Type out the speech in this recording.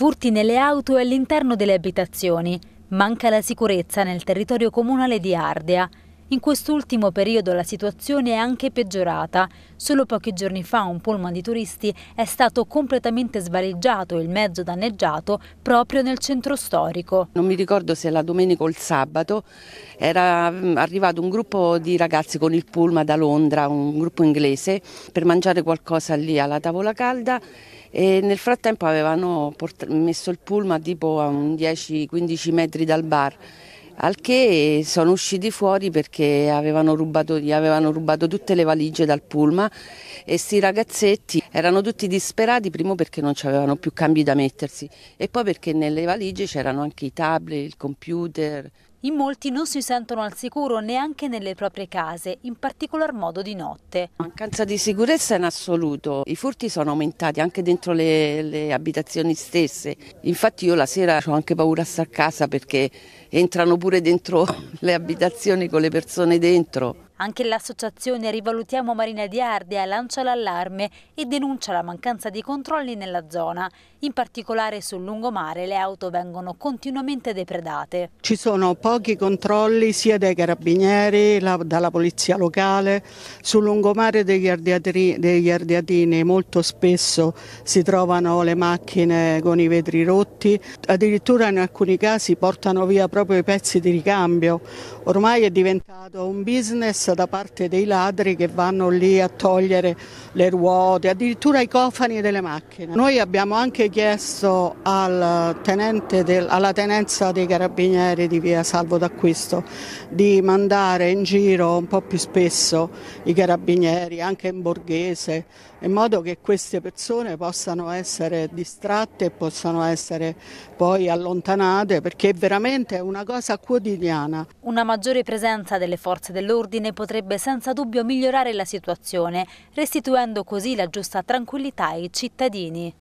furti nelle auto e all'interno delle abitazioni. Manca la sicurezza nel territorio comunale di Ardea in quest'ultimo periodo la situazione è anche peggiorata. Solo pochi giorni fa un pullman di turisti è stato completamente svareggiato e il mezzo danneggiato proprio nel centro storico. Non mi ricordo se la domenica o il sabato era mm, arrivato un gruppo di ragazzi con il pullman da Londra, un gruppo inglese, per mangiare qualcosa lì alla tavola calda e nel frattempo avevano messo il pullman tipo a 10-15 metri dal bar al che sono usciti fuori perché avevano rubato, gli avevano rubato tutte le valigie dal pulma e sti ragazzetti erano tutti disperati, primo perché non avevano più cambi da mettersi e poi perché nelle valigie c'erano anche i tablet, il computer. In molti non si sentono al sicuro neanche nelle proprie case, in particolar modo di notte. Mancanza di sicurezza in assoluto, i furti sono aumentati anche dentro le, le abitazioni stesse. Infatti io la sera ho anche paura a star a casa perché entrano pure dentro le abitazioni con le persone dentro. Anche l'associazione Rivalutiamo Marina di Ardea lancia l'allarme e denuncia la mancanza di controlli nella zona. In particolare sul lungomare le auto vengono continuamente depredate. Ci sono pochi controlli sia dai carabinieri, la, dalla polizia locale. Sul lungomare degli, ardeatri, degli ardeatini molto spesso si trovano le macchine con i vetri rotti. Addirittura in alcuni casi portano via proprio i pezzi di ricambio. Ormai è diventato un business violenza da parte dei ladri che vanno lì a togliere le ruote, addirittura i cofani delle macchine. Noi abbiamo anche chiesto al del, alla tenenza dei carabinieri di via Salvo d'Acquisto di mandare in giro un po' più spesso i carabinieri, anche in borghese, in modo che queste persone possano essere distratte e possano essere poi allontanate perché veramente è una cosa quotidiana. Una maggiore presenza delle forze dell'ordine potrebbe senza dubbio migliorare la situazione, restituendo così la giusta tranquillità ai cittadini.